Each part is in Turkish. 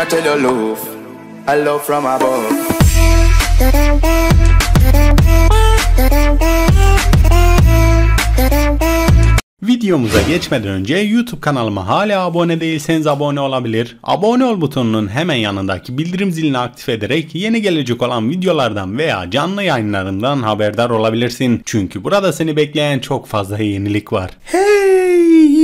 I tell you love, I love from above. Videomuza geçmeden önce YouTube kanalıma hala abone değilseniz abone olabilir. Abone ol butonunun hemen yanındaki bildirim zilini aktif ederek yeni gelecek olan videolardan veya canlı yayınlarından haberdar olabilirsin. Çünkü burada seni bekleyen çok fazla yenilik var. Hey!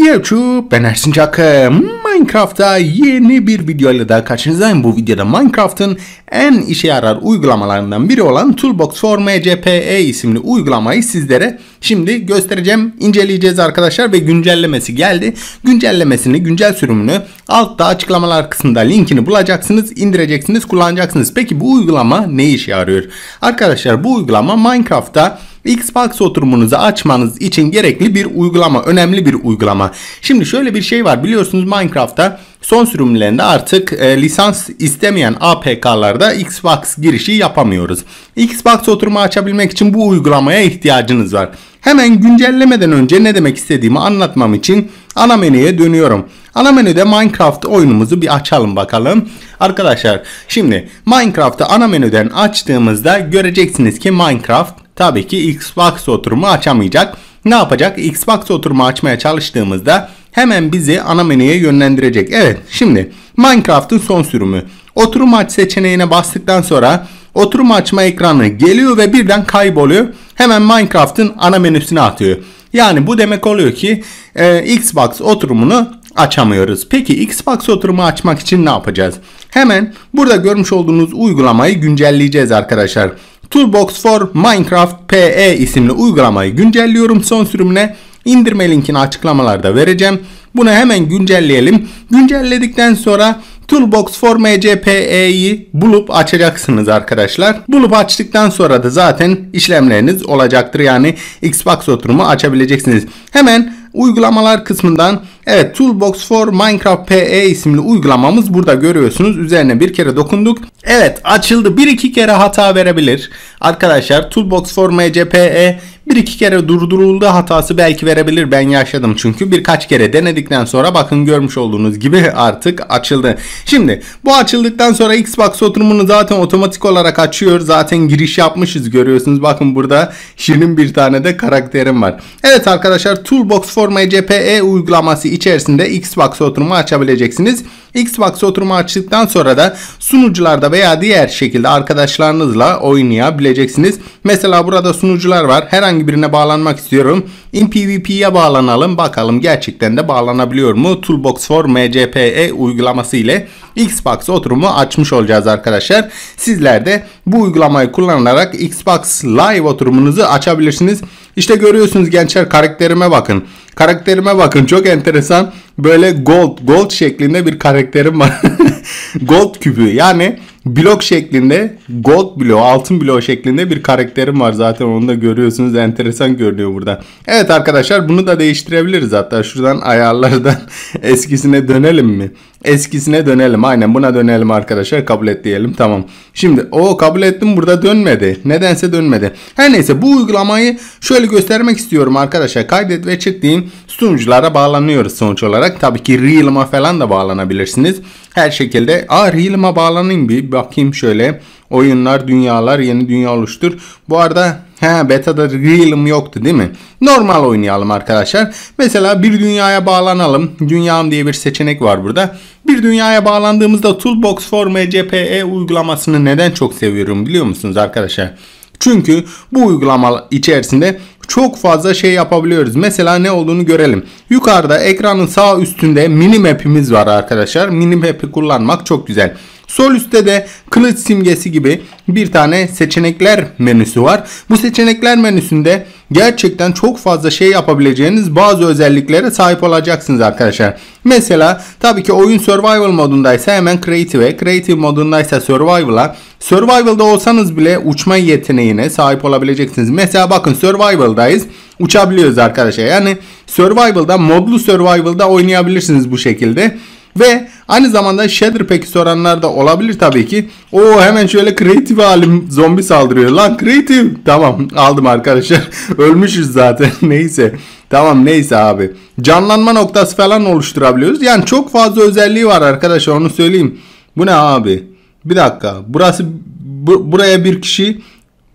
YouTube ben Ersin Çakı Minecraft'ta yeni bir video ile daha karşınızdayım bu videoda Minecraft'ın en işe yarar uygulamalarından biri olan Toolbox for MCPE isimli uygulamayı sizlere şimdi göstereceğim inceleyeceğiz arkadaşlar ve güncellemesi geldi güncellemesini güncel sürümünü altta açıklamalar kısmında linkini bulacaksınız indireceksiniz kullanacaksınız peki bu uygulama ne işe yarıyor arkadaşlar bu uygulama Minecraft'ta Xbox oturumunuzu açmanız için gerekli bir uygulama. Önemli bir uygulama. Şimdi şöyle bir şey var. Biliyorsunuz Minecraft'ta son sürümlerinde artık e, lisans istemeyen APK'larda Xbox girişi yapamıyoruz. Xbox oturumu açabilmek için bu uygulamaya ihtiyacınız var. Hemen güncellemeden önce ne demek istediğimi anlatmam için ana menüye dönüyorum. Ana menüde Minecraft oyunumuzu bir açalım bakalım. Arkadaşlar şimdi Minecraft'ı ana menüden açtığımızda göreceksiniz ki Minecraft tabii ki Xbox oturumu açamayacak. Ne yapacak? Xbox oturumu açmaya çalıştığımızda hemen bizi ana menüye yönlendirecek. Evet şimdi Minecraft'ın son sürümü. Oturum aç seçeneğine bastıktan sonra oturum açma ekranı geliyor ve birden kayboluyor. Hemen Minecraft'ın ana menüsüne atıyor. Yani bu demek oluyor ki e, Xbox oturumunu açamıyoruz. Peki Xbox oturumu açmak için ne yapacağız? Hemen burada görmüş olduğunuz uygulamayı güncelleyeceğiz arkadaşlar. Toolbox for Minecraft PE isimli uygulamayı güncelliyorum son sürümüne. İndirme linkini açıklamalarda vereceğim. Bunu hemen güncelleyelim. Güncelledikten sonra Toolbox for MCPE'yi bulup açacaksınız arkadaşlar. Bulup açtıktan sonra da zaten işlemleriniz olacaktır. Yani Xbox oturumu açabileceksiniz. Hemen uygulamalar kısmından Evet Toolbox for Minecraft PE isimli uygulamamız burada görüyorsunuz. Üzerine bir kere dokunduk. Evet açıldı. Bir iki kere hata verebilir. Arkadaşlar Toolbox for MCPE bir iki kere durduruldu hatası belki verebilir. Ben yaşadım çünkü birkaç kere denedikten sonra bakın görmüş olduğunuz gibi artık açıldı. Şimdi bu açıldıktan sonra Xbox oturumunu zaten otomatik olarak açıyor. Zaten giriş yapmışız görüyorsunuz. Bakın burada şirin bir tane de karakterim var. Evet arkadaşlar Toolbox for MCPE uygulaması içerisinde Xbox oturumu açabileceksiniz. Xbox oturumu açtıktan sonra da sunucularda veya diğer şekilde arkadaşlarınızla oynayabileceksiniz. Mesela burada sunucular var. Herhangi birine bağlanmak istiyorum. InPVP'ye bağlanalım. Bakalım gerçekten de bağlanabiliyor mu? Toolbox for MCPE uygulaması ile Xbox oturumu açmış olacağız arkadaşlar. Sizler de bu uygulamayı kullanarak Xbox Live oturumunuzu açabilirsiniz. İşte görüyorsunuz gençler karakterime bakın. Karakterime bakın çok enteresan böyle gold gold şeklinde bir karakterim var. gold küpü yani blok şeklinde gold bloğu altın bloğu şeklinde bir karakterim var zaten onu da görüyorsunuz enteresan görünüyor burada. Evet arkadaşlar bunu da değiştirebiliriz hatta şuradan ayarlardan eskisine dönelim mi? eskisine dönelim. Aynen buna dönelim arkadaşlar. Kabul et diyelim. Tamam. Şimdi o kabul ettim burada dönmedi. Nedense dönmedi. Her neyse bu uygulamayı şöyle göstermek istiyorum arkadaşlar. Kaydet ve çık diyeyim. Sunuculara bağlanıyoruz sonuç olarak. Tabii ki Realm'a falan da bağlanabilirsiniz. Her şekilde. Aa Realm'a bağlanayım bir bakayım şöyle. Oyunlar, dünyalar, yeni dünya oluştur. Bu arada he, beta'da realm yoktu değil mi? Normal oynayalım arkadaşlar. Mesela bir dünyaya bağlanalım. Dünyam diye bir seçenek var burada. Bir dünyaya bağlandığımızda Toolbox for MCPE e uygulamasını neden çok seviyorum biliyor musunuz arkadaşlar? Çünkü bu uygulama içerisinde çok fazla şey yapabiliyoruz. Mesela ne olduğunu görelim. Yukarıda ekranın sağ üstünde mini map'imiz var arkadaşlar. Mini map'i kullanmak çok güzel. Sol üstte de kılıç simgesi gibi bir tane seçenekler menüsü var. Bu seçenekler menüsünde gerçekten çok fazla şey yapabileceğiniz bazı özelliklere sahip olacaksınız arkadaşlar. Mesela tabii ki oyun survival modundaysa hemen creative, creative modundaysa survival'a, survival'da olsanız bile uçma yeteneğine sahip olabileceksiniz. Mesela bakın survival'dayız. Uçabiliyoruz arkadaşlar. Yani survival'da modlu survival'da oynayabilirsiniz bu şekilde. Ve aynı zamanda shader pack soranlar da olabilir tabii ki. O hemen şöyle kreatif halim zombi saldırıyor. Lan kreatif. Tamam aldım arkadaşlar. Ölmüşüz zaten. neyse. Tamam neyse abi. Canlanma noktası falan oluşturabiliyoruz. Yani çok fazla özelliği var arkadaşlar onu söyleyeyim. Bu ne abi? Bir dakika. Burası bu, buraya bir kişi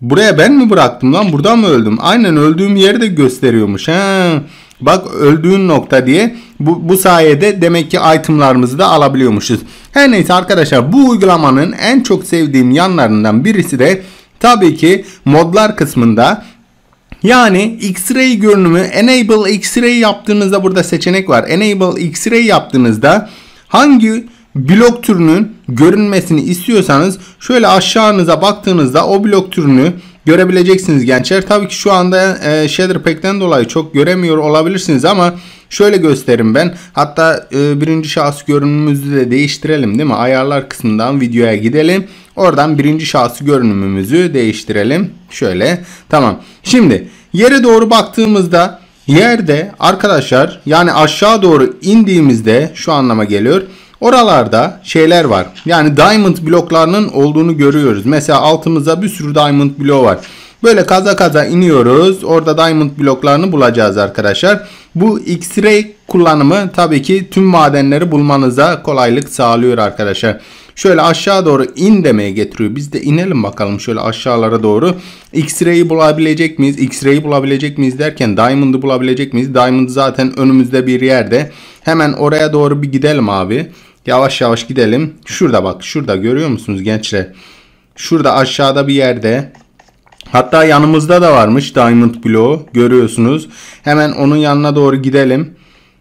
Buraya ben mi bıraktım lan? Buradan mı öldüm? Aynen öldüğüm yeri de gösteriyormuş. Ha. Bak öldüğün nokta diye bu, bu sayede demek ki itemlarımızı da alabiliyormuşuz. Her neyse arkadaşlar bu uygulamanın en çok sevdiğim yanlarından birisi de tabii ki modlar kısmında yani X-ray görünümü Enable X-ray yaptığınızda burada seçenek var. Enable X-ray yaptığınızda hangi blok türünün görünmesini istiyorsanız şöyle aşağınıza baktığınızda o blok türünü görebileceksiniz gençler. Tabii ki şu anda e, shader pack'ten dolayı çok göremiyor olabilirsiniz ama şöyle gösterim ben. Hatta e, birinci şahıs görünümümüzü de değiştirelim değil mi? Ayarlar kısmından videoya gidelim. Oradan birinci şahıs görünümümüzü değiştirelim. Şöyle tamam. Şimdi yere doğru baktığımızda yerde arkadaşlar yani aşağı doğru indiğimizde şu anlama geliyor. Oralarda şeyler var. Yani diamond bloklarının olduğunu görüyoruz. Mesela altımızda bir sürü diamond bloğu var. Böyle kaza kaza iniyoruz. Orada diamond bloklarını bulacağız arkadaşlar. Bu X-ray kullanımı tabii ki tüm madenleri bulmanıza kolaylık sağlıyor arkadaşlar. Şöyle aşağı doğru in demeye getiriyor. Biz de inelim bakalım şöyle aşağılara doğru. X-ray'i bulabilecek miyiz? X-ray'i bulabilecek miyiz derken Diamond'ı bulabilecek miyiz? Diamond zaten önümüzde bir yerde. Hemen oraya doğru bir gidelim abi. Yavaş yavaş gidelim. Şurada bak şurada görüyor musunuz gençler? Şurada aşağıda bir yerde hatta yanımızda da varmış Diamond Glow görüyorsunuz. Hemen onun yanına doğru gidelim.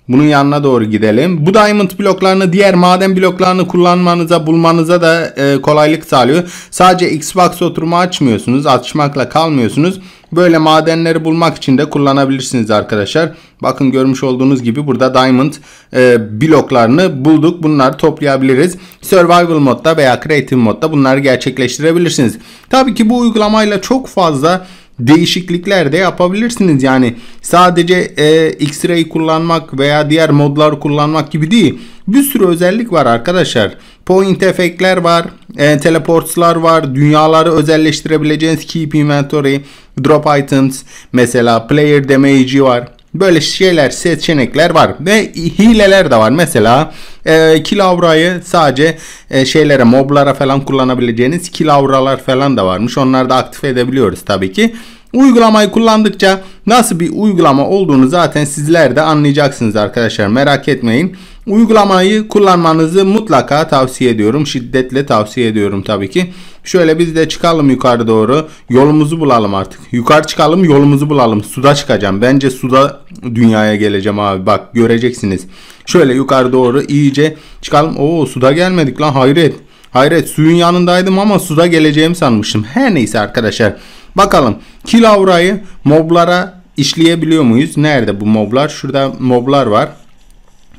Bunun yanına doğru gidelim. Bu diamond bloklarını diğer maden bloklarını kullanmanıza bulmanıza da e, kolaylık sağlıyor. Sadece Xbox oturumu açmıyorsunuz. Açmakla kalmıyorsunuz. Böyle madenleri bulmak için de kullanabilirsiniz arkadaşlar. Bakın görmüş olduğunuz gibi burada diamond e, bloklarını bulduk. Bunları toplayabiliriz. Survival modda veya creative modda bunları gerçekleştirebilirsiniz. Tabii ki bu uygulamayla çok fazla değişiklikler de yapabilirsiniz. Yani sadece e, X-Ray kullanmak veya diğer modlar kullanmak gibi değil. Bir sürü özellik var arkadaşlar. Point efektler var, e, teleportslar var, dünyaları özelleştirebileceğiniz keep inventory, drop items, mesela player damage'i var. Böyle şeyler seçenekler var ve hileler de var. Mesela e, kilavrayı sadece e, şeylere moblara falan kullanabileceğiniz kilavralar falan da varmış. Onları da aktif edebiliyoruz tabii ki. Uygulamayı kullandıkça nasıl bir uygulama olduğunu zaten sizler de anlayacaksınız arkadaşlar. Merak etmeyin. Uygulamayı kullanmanızı mutlaka tavsiye ediyorum. Şiddetle tavsiye ediyorum tabii ki. Şöyle biz de çıkalım yukarı doğru. Yolumuzu bulalım artık. Yukarı çıkalım yolumuzu bulalım. Suda çıkacağım. Bence suda dünyaya geleceğim abi. Bak göreceksiniz. Şöyle yukarı doğru iyice çıkalım. Oo suda gelmedik lan hayret. Hayret suyun yanındaydım ama suda geleceğimi sanmıştım. Her neyse arkadaşlar. Bakalım Kilavra'yı moblara işleyebiliyor muyuz? Nerede bu moblar? Şurada moblar var.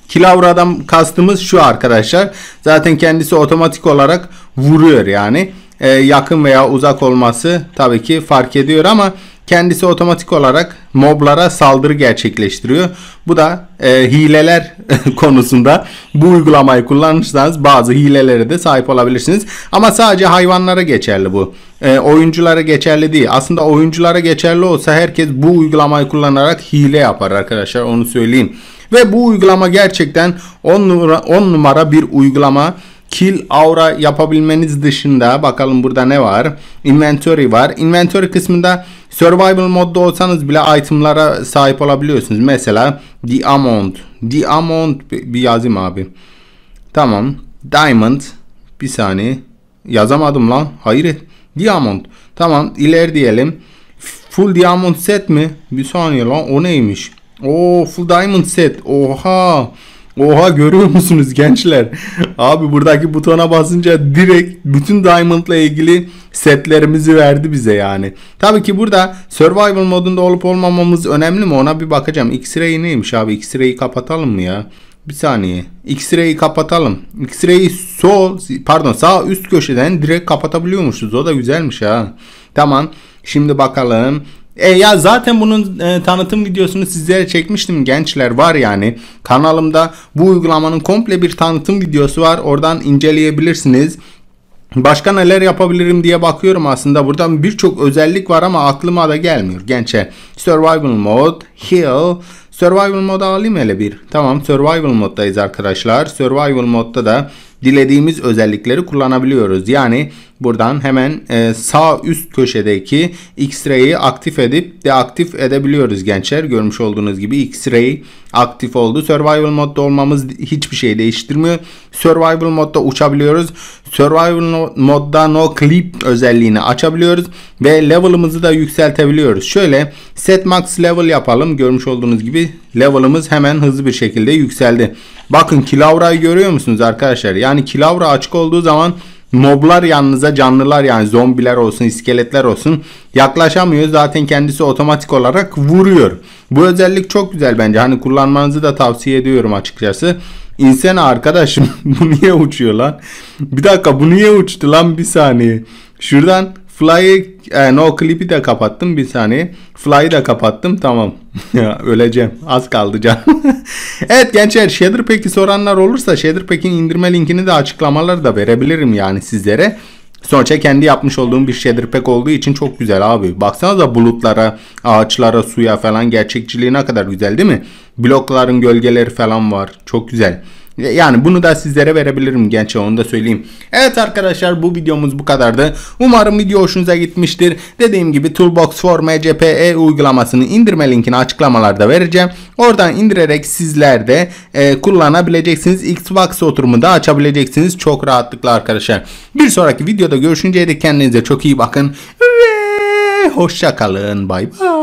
Kilavradan kastımız şu arkadaşlar. Zaten kendisi otomatik olarak vuruyor yani e, yakın veya uzak olması tabii ki fark ediyor ama kendisi otomatik olarak moblara saldırı gerçekleştiriyor. Bu da e, hileler konusunda bu uygulamayı kullanırsanız bazı hilelere de sahip olabilirsiniz. Ama sadece hayvanlara geçerli bu. E, oyunculara geçerli değil. Aslında oyunculara geçerli olsa herkes bu uygulamayı kullanarak hile yapar arkadaşlar onu söyleyeyim. Ve bu uygulama gerçekten 10 numara, numara bir uygulama kill aura yapabilmeniz dışında bakalım burada ne var? Inventory var. Inventory kısmında survival modda olsanız bile itemlara sahip olabiliyorsunuz. Mesela diamond. Diamond bir yazayım abi. Tamam. Diamond. Bir saniye. Yazamadım lan. Hayır. Diamond. Tamam. iler diyelim. Full diamond set mi? Bir saniye lan. O neymiş? Oo full diamond set. Oha. Oha görüyor musunuz gençler? Abi buradaki butona basınca direkt bütün Diamond'la ilgili setlerimizi verdi bize yani. Tabii ki burada Survival modunda olup olmamamız önemli mi? Ona bir bakacağım. X-Ray neymiş abi? X-Ray'i kapatalım mı ya? Bir saniye. X-ray'i kapatalım. X-ray'i sol pardon sağ üst köşeden direkt kapatabiliyormuşuz. O da güzelmiş ha. Tamam. Şimdi bakalım. E ya zaten bunun e, tanıtım videosunu sizlere çekmiştim gençler var yani. Kanalımda bu uygulamanın komple bir tanıtım videosu var. Oradan inceleyebilirsiniz. Başka neler yapabilirim diye bakıyorum aslında. Burada birçok özellik var ama aklıma da gelmiyor gençe. Survival mode, heal. Survival moda alayım hele bir. Tamam survival moddayız arkadaşlar. Survival modda da dilediğimiz özellikleri kullanabiliyoruz. Yani buradan hemen e, sağ üst köşedeki X-Ray'i aktif edip deaktif edebiliyoruz gençler. Görmüş olduğunuz gibi X-Ray aktif oldu. Survival modda olmamız hiçbir şey değiştirmiyor. Survival modda uçabiliyoruz. Survival modda no clip özelliğini açabiliyoruz ve level'ımızı da yükseltebiliyoruz. Şöyle set max level yapalım. Görmüş olduğunuz gibi level'ımız hemen hızlı bir şekilde yükseldi. Bakın Kilavra'yı görüyor musunuz arkadaşlar? Yani Kilavra açık olduğu zaman Moblar yanınıza canlılar yani zombiler olsun iskeletler olsun yaklaşamıyor. Zaten kendisi otomatik olarak vuruyor. Bu özellik çok güzel bence. Hani kullanmanızı da tavsiye ediyorum açıkçası. İnsan arkadaşım bu niye uçuyor lan? Bir dakika bu niye uçtu lan bir saniye. Şuradan Fly'ı e, no clip'i de kapattım bir saniye. Fly'ı da kapattım tamam. öleceğim. Az kaldı canım. evet gençler shader Shaderpack'i soranlar olursa shader Shaderpack'in indirme linkini de açıklamaları da verebilirim yani sizlere. Sonuçta kendi yapmış olduğum bir shader Shaderpack olduğu için çok güzel abi. Baksanıza da bulutlara, ağaçlara, suya falan gerçekçiliği ne kadar güzel değil mi? Blokların gölgeleri falan var. Çok güzel. Yani bunu da sizlere verebilirim genç. onu da söyleyeyim. Evet arkadaşlar bu videomuz bu kadardı. Umarım video hoşunuza gitmiştir. Dediğim gibi Toolbox for MCPE uygulamasını indirme linkini açıklamalarda vereceğim. Oradan indirerek sizler de e, kullanabileceksiniz. Xbox oturumu da açabileceksiniz çok rahatlıkla arkadaşlar. Bir sonraki videoda görüşünceye dek kendinize çok iyi bakın. Ve hoşça kalın. Bay bay.